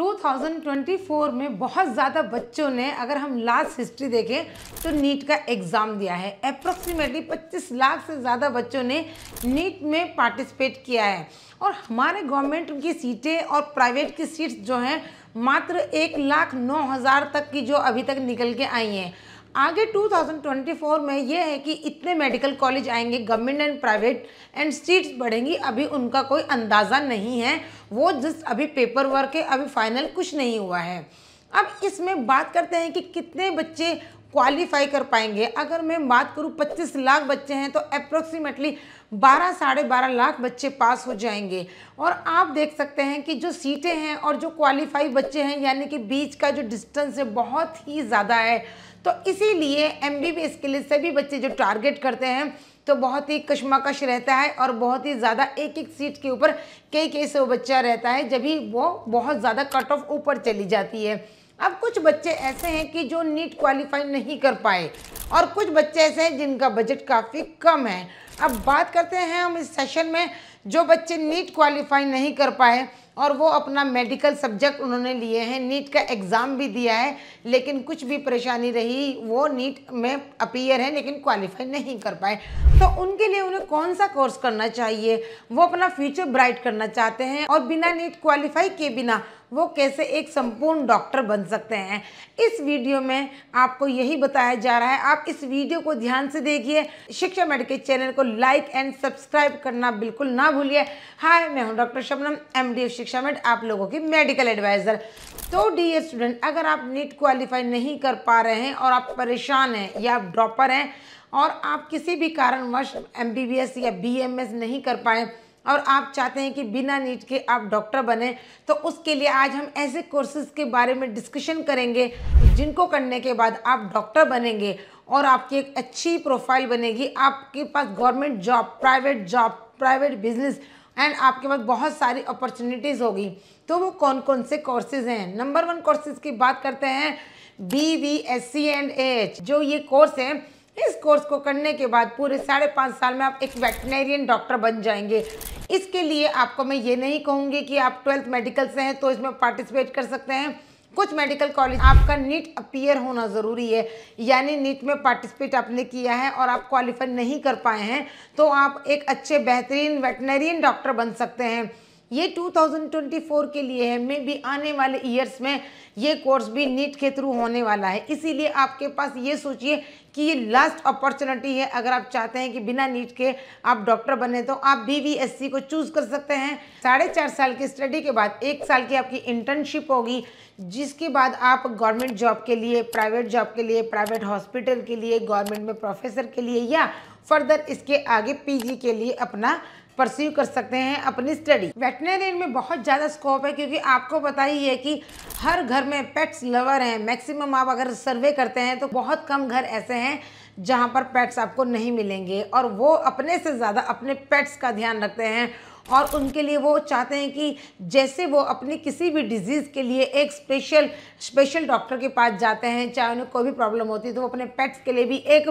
2024 में बहुत ज़्यादा बच्चों ने अगर हम लास्ट हिस्ट्री देखें तो नीट का एग्ज़ाम दिया है अप्रोक्सीमेटली 25 लाख से ज़्यादा बच्चों ने नीट में पार्टिसिपेट किया है और हमारे गवर्नमेंट की सीटें और प्राइवेट की सीट्स जो हैं मात्र एक लाख नौ हज़ार तक की जो अभी तक निकल के आई हैं आगे 2024 में ये है कि इतने मेडिकल कॉलेज आएंगे government and private and seats बढ़ेंगी अभी उनका कोई अंदाज़ा नहीं है वो जस्ट अभी पेपर वर्क है अभी फाइनल कुछ नहीं हुआ है अब इसमें बात करते हैं कि कितने बच्चे क्वालिफाई कर पाएंगे अगर मैं बात करूँ 25 लाख बच्चे हैं तो अप्रोक्सीमेटली बारह साढ़े बारह लाख बच्चे पास हो जाएंगे और आप देख सकते हैं कि जो सीटें हैं और जो क्वालिफाई बच्चे हैं यानी कि बीच का जो डिस्टेंस है बहुत ही ज़्यादा है तो इसीलिए एम के लिए सभी बच्चे जो टारगेट करते हैं तो बहुत ही कशमाकश रहता है और बहुत ही ज़्यादा एक एक सीट के ऊपर कई कई सौ बच्चा रहता है जब भी वो बहुत ज़्यादा कट ऑफ ऊपर चली जाती है अब कुछ बच्चे ऐसे हैं कि जो नीट क्वालिफाई नहीं कर पाए और कुछ बच्चे ऐसे हैं जिनका बजट काफ़ी कम है अब बात करते हैं हम इस सेशन में जो बच्चे नीट क्वालिफाई नहीं कर पाए और वो अपना मेडिकल सब्जेक्ट उन्होंने लिए हैं नीट का एग्ज़ाम भी दिया है लेकिन कुछ भी परेशानी रही वो नीट में अपीयर है लेकिन क्वालिफाई नहीं कर पाए तो उनके लिए उन्हें कौन सा कोर्स करना चाहिए वो अपना फ्यूचर ब्राइट करना चाहते हैं और बिना नीट क्वालिफाई के बिना वो कैसे एक संपूर्ण डॉक्टर बन सकते हैं इस वीडियो में आपको यही बताया जा रहा है आप इस वीडियो को ध्यान से देखिए शिक्षा मेड के चैनल को लाइक एंड सब्सक्राइब करना बिल्कुल ना भूलिए हाय मैं हूं doctor Shabnam M Shiksha med आप लोगों की मेडिकल एडवाइज़र तो डी स्टूडेंट अगर आप नीट क्वालिफाई नहीं कर पा रहे हैं और आप परेशान हैं या आप ड्रॉपर हैं और आप किसी भी कारणवश एम या बी नहीं कर पाएँ और आप चाहते हैं कि बिना नीट के आप डॉक्टर बने तो उसके लिए आज हम ऐसे कोर्सेज के बारे में डिस्कशन करेंगे जिनको करने के बाद आप डॉक्टर बनेंगे और आपकी एक अच्छी प्रोफाइल बनेगी आपके पास government job private job private business and आपके पास बहुत सारी अपॉर्चुनिटीज़ होगी तो वो कौन कौन से कोर्सेज हैं नंबर वन कोर्सेज की बात करते हैं B V S C and A H जो ये कोर्स है इस कोर्स को करने के बाद पूरे साढ़े पाँच साल में आप एक वेटनेरियन डॉक्टर बन जाएंगे इसके लिए आपको मैं ये नहीं कहूँगी कि आप ट्वेल्थ मेडिकल से हैं तो इसमें पार्टिसिपेट कर सकते हैं कुछ मेडिकल कॉलेज आपका नीट अपीयर होना ज़रूरी है यानी नीट में पार्टिसिपेट आपने किया है और आप क्वालिफाई नहीं कर पाए हैं तो आप एक अच्छे बेहतरीन वेटनरियन डॉक्टर बन सकते हैं ये 2024 के लिए है मे भी आने वाले ईयर्स में ये कोर्स भी नीट के थ्रू होने वाला है इसीलिए आपके पास ये सोचिए कि ये लास्ट अपॉर्चुनिटी है अगर आप चाहते हैं कि बिना नीट के आप डॉक्टर बने तो आप बी को चूज़ कर सकते हैं साढ़े चार साल की स्टडी के बाद एक साल की आपकी इंटर्नशिप होगी जिसके बाद आप गवर्नमेंट जॉब के लिए प्राइवेट जॉब के लिए प्राइवेट हॉस्पिटल के लिए गवर्नमेंट में प्रोफेसर के लिए या फर्दर इसके आगे पी के लिए अपना परस्यू कर सकते हैं अपनी स्टडी वेटनरी में बहुत ज़्यादा स्कोप है क्योंकि आपको पता ही है कि हर घर में पेट्स लवर हैं मैक्सिमम आप अगर सर्वे करते हैं तो बहुत कम घर ऐसे हैं जहाँ पर पेट्स आपको नहीं मिलेंगे और वो अपने से ज़्यादा अपने पेट्स का ध्यान रखते हैं और उनके लिए वो चाहते हैं कि जैसे वो अपनी किसी भी डिजीज़ के लिए एक स्पेशल स्पेशल डॉक्टर के पास जाते हैं चाहे उन्हें कोई भी प्रॉब्लम होती है तो वो अपने पेट्स के लिए भी एक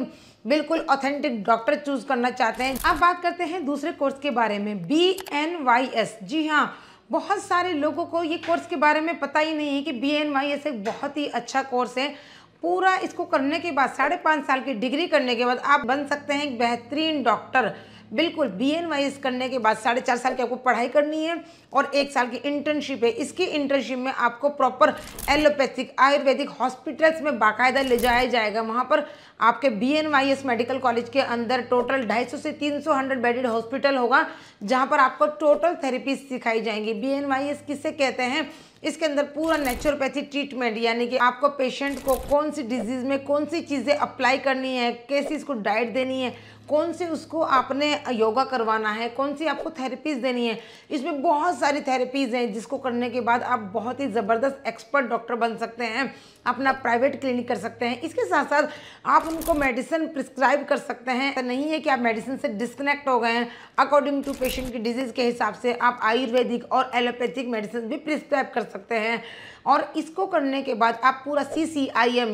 बिल्कुल ऑथेंटिक डॉक्टर चूज़ करना चाहते हैं अब बात करते हैं दूसरे कोर्स के बारे में बी एन वाई एस जी हाँ बहुत सारे लोगों को ये कोर्स के बारे में पता ही नहीं है कि बी एन वाई एस एक बहुत ही अच्छा कोर्स है पूरा इसको करने के बाद साढ़े पाँच साल की डिग्री करने के बाद आप बन सकते हैं एक बेहतरीन डॉक्टर बिल्कुल बी एन एस करने के बाद साढ़े चार साल की आपको पढ़ाई करनी है और एक साल की इंटर्नशिप है इसकी इंटर्नशिप में आपको प्रॉपर एलोपैथिक आयुर्वेदिक हॉस्पिटल्स में बाकायदा ले जाया जाएगा वहाँ पर आपके B N Y S medical college के अंदर टोटल ढाई सौ से तीन सौ हंड्रेड बेडेड हॉस्पिटल होगा जहाँ पर आपको टोटल थेरेपीज सिखाई जाएंगी बी एन वाई एस किसे कहते हैं इसके अंदर पूरा नेचुरोपैथी ट्रीटमेंट यानी कि आपको पेशेंट को कौन सी डिजीज़ में कौन सी चीज़ें अप्लाई करनी है कैसी इसको डाइट देनी है कौन सी उसको आपने योगा करवाना है कौन सी आपको थेरेपीज देनी है इसमें बहुत सारी थेरेपीज हैं जिसको करने के बाद आप बहुत ही ज़बरदस्त एक्सपर्ट डॉक्टर बन सकते हैं अपना प्राइवेट क्लिनिक कर सकते हैं इसके साथ साथ आप उनको मेडिसिन प्रिस्क्राइब कर सकते हैं तो नहीं है कि आप मेडिसिन से डिस्कनेक्ट हो गए हैं अकॉर्डिंग टू पेशेंट की डिजीज़ के हिसाब से आप आयुर्वेदिक और एलोपैथिक मेडिसिन भी प्रिस्क्राइब कर सकते हैं और इसको करने के बाद आप पूरा सी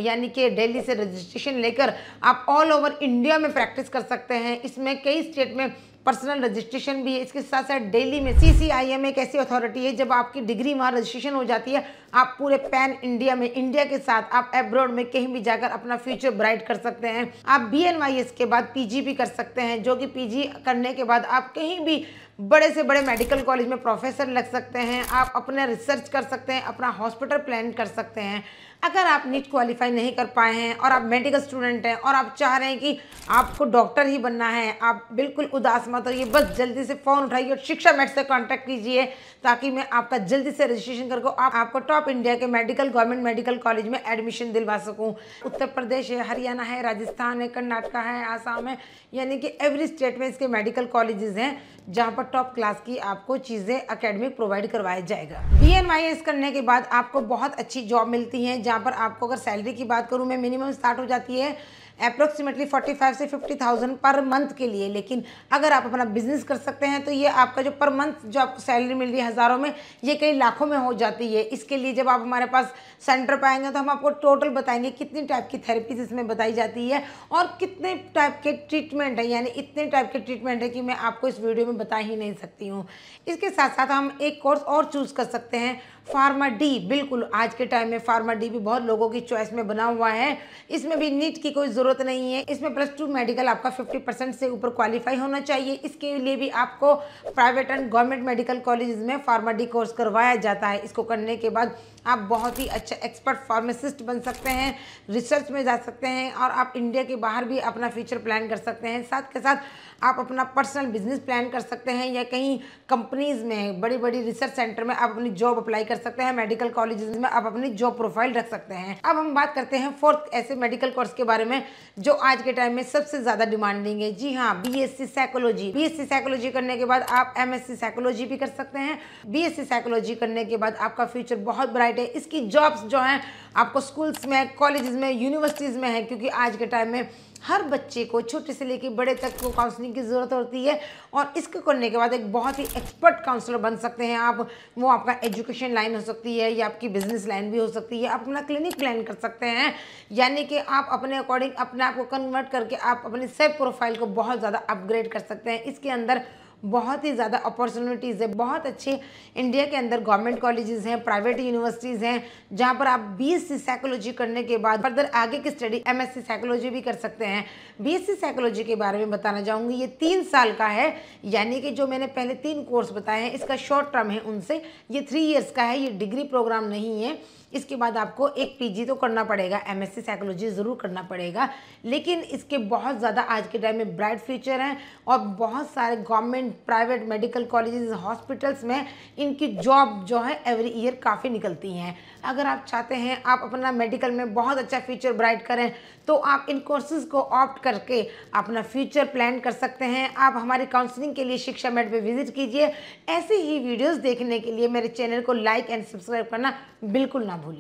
यानी कि दिल्ली से रजिस्ट्रेशन लेकर आप ऑल ओवर इंडिया में प्रैक्टिस कर सकते हैं इसमें कई स्टेट में पर्सनल रजिस्ट्रेशन भी है इसके साथ साथ डेली में सी सी आई एम एक ऐसी अथॉरिटी है जब आपकी डिग्री वहाँ रजिस्ट्रेशन हो जाती है आप पूरे पैन इंडिया में इंडिया के साथ आप एब्रॉड में कहीं भी जाकर अपना फ्यूचर ब्राइट कर सकते हैं आप बी एन वाई एस के बाद पी जी भी कर सकते हैं जो कि पी जी करने के बाद आप कहीं भी बड़े से बड़े मेडिकल कॉलेज में प्रोफेसर लग सकते हैं आप अपना रिसर्च कर सकते हैं अपना हॉस्पिटल प्लान कर सकते हैं अगर आप नीट क्वालिफाई नहीं कर पाए हैं और आप मेडिकल स्टूडेंट हैं और आप चाह रहे हैं कि आपको डॉक्टर ही बनना है आप बिल्कुल उदास मत होइए बस जल्दी से फ़ोन उठाइए और शिक्षा मेट से कॉन्टैक्ट कीजिए ताकि मैं आपका जल्दी से रजिस्ट्रेशन करके आप, आपको टॉप इंडिया के मेडिकल गवर्नमेंट मेडिकल कॉलेज में एडमिशन दिलवा सकूँ उत्तर प्रदेश है हरियाणा है राजस्थान है कर्नाटका है आसाम है यानी कि एवरी स्टेट में इसके मेडिकल कॉलेजेस हैं जहाँ पर टॉप क्लास की आपको चीज़ें अकेडमिक प्रोवाइड करवाया जाएगा बी एन वाई एस करने के बाद आपको बहुत अच्छी जॉब मिलती है जहाँ पर आपको अगर सैलरी की बात करूँ मैं मिनिमम स्टार्ट हो जाती है अप्रोक्सीमेटली फोर्टी फाइव से फिफ्टी थाउजेंड पर मंथ के लिए लेकिन अगर आप अपना बिजनेस कर सकते हैं तो ये आपका जो पर मंथ जो आपको सैलरी मिल रही है हज़ारों में ये कई लाखों में हो जाती है इसके लिए जब आप हमारे पास सेंटर पर आएंगे तो हम आपको टोटल बताएंगे कितनी टाइप की थेरेपीज इसमें बताई जाती है और कितने टाइप के ट्रीटमेंट है यानी इतने टाइप के ट्रीटमेंट है कि मैं आपको इस वीडियो में बता ही नहीं सकती हूँ इसके साथ साथ हम एक कोर्स और चूज़ कर सकते हैं फार्मा डी बिल्कुल आज के टाइम में फार्मा डी भी बहुत लोगों की चॉइस में बना हुआ है इसमें भी नीट की कोई ज़रूरत नहीं है इसमें प्लस टू मेडिकल आपका फिफ्टी परसेंट से ऊपर क्वालिफाई होना चाहिए इसके लिए भी आपको private and government medical college में फार्मा डी कोर्स करवाया जाता है इसको करने के बाद आप बहुत ही अच्छा एक्सपर्ट फार्मासिस्ट बन सकते हैं रिसर्च में जा सकते हैं और आप इंडिया के बाहर भी अपना फ्यूचर प्लान कर सकते हैं साथ के साथ आप अपना पर्सनल बिजनेस प्लान कर सकते हैं या कहीं कंपनीज में बड़ी बड़ी रिसर्च सेंटर में आप अपनी जॉब अप्लाई कर कर सकते हैं मेडिकल कॉलेज में आप अपनी जॉब प्रोफाइल रख सकते हैं अब हम बात करते हैं फोर्थ ऐसे मेडिकल कोर्स के बारे में जो आज के टाइम में सबसे ज़्यादा डिमांडिंग है जी हाँ B S C psychology B S C psychology करने के बाद आप एम एस सी साइकोलॉजी भी कर सकते हैं बी एस सी साइकोलॉजी करने के बाद आपका फ्यूचर बहुत ब्राइट है इसकी जॉब्स जो हैं आपको स्कूल्स में कॉलेज में यूनिवर्सिटीज़ में है क्योंकि आज के टाइम में हर बच्चे को छोटे से लेकर बड़े तक को काउंसलिंग की ज़रूरत होती है और इसको करने के बाद एक बहुत ही एक्सपर्ट काउंसलर बन सकते हैं आप वो आपका एजुकेशन लाइन हो सकती है या आपकी बिजनेस लाइन भी हो सकती है आप अपना क्लिनिक प्लान कर सकते हैं यानी कि आप अपने अकॉर्डिंग अपने आप को कन्वर्ट करके आप अपने सेल्फ प्रोफाइल को बहुत ज़्यादा अपग्रेड कर सकते हैं इसके अंदर बहुत ही ज़्यादा अपॉर्चुनिटीज़ है बहुत अच्छे इंडिया के अंदर गवर्नमेंट कॉलेजेस हैं प्राइवेट यूनिवर्सिटीज़ हैं जहाँ पर आप बीएससी साइकोलॉजी करने के बाद फर्दर आगे की स्टडी एमएससी साइकोलॉजी भी कर सकते हैं बीएससी साइकोलॉजी के बारे में बताना चाहूँगी ये तीन साल का है यानी कि जो मैंने पहले तीन कोर्स बताए हैं इसका शॉर्ट टर्म है उनसे ये थ्री ईयर्स का है ये डिग्री प्रोग्राम नहीं है इसके बाद आपको एक पीजी तो करना पड़ेगा एमएससी साइकोलॉजी ज़रूर करना पड़ेगा लेकिन इसके बहुत ज़्यादा आज के टाइम में ब्राइट फ्यूचर हैं और बहुत सारे government private medical colleges hospitals में इनकी जॉब जो है एवरी ईयर काफ़ी निकलती हैं अगर आप चाहते हैं आप अपना मेडिकल में बहुत अच्छा फ्यूचर ब्राइट करें तो आप इन कोर्सेज़ को ऑप्ट करके अपना फ्यूचर प्लान कर सकते हैं आप हमारी काउंसलिंग के लिए शिक्षा मेट पर विजिट कीजिए ऐसे ही वीडियोज़ देखने के लिए मेरे चैनल को लाइक एंड सब्सक्राइब करना बिल्कुल ना भूलिए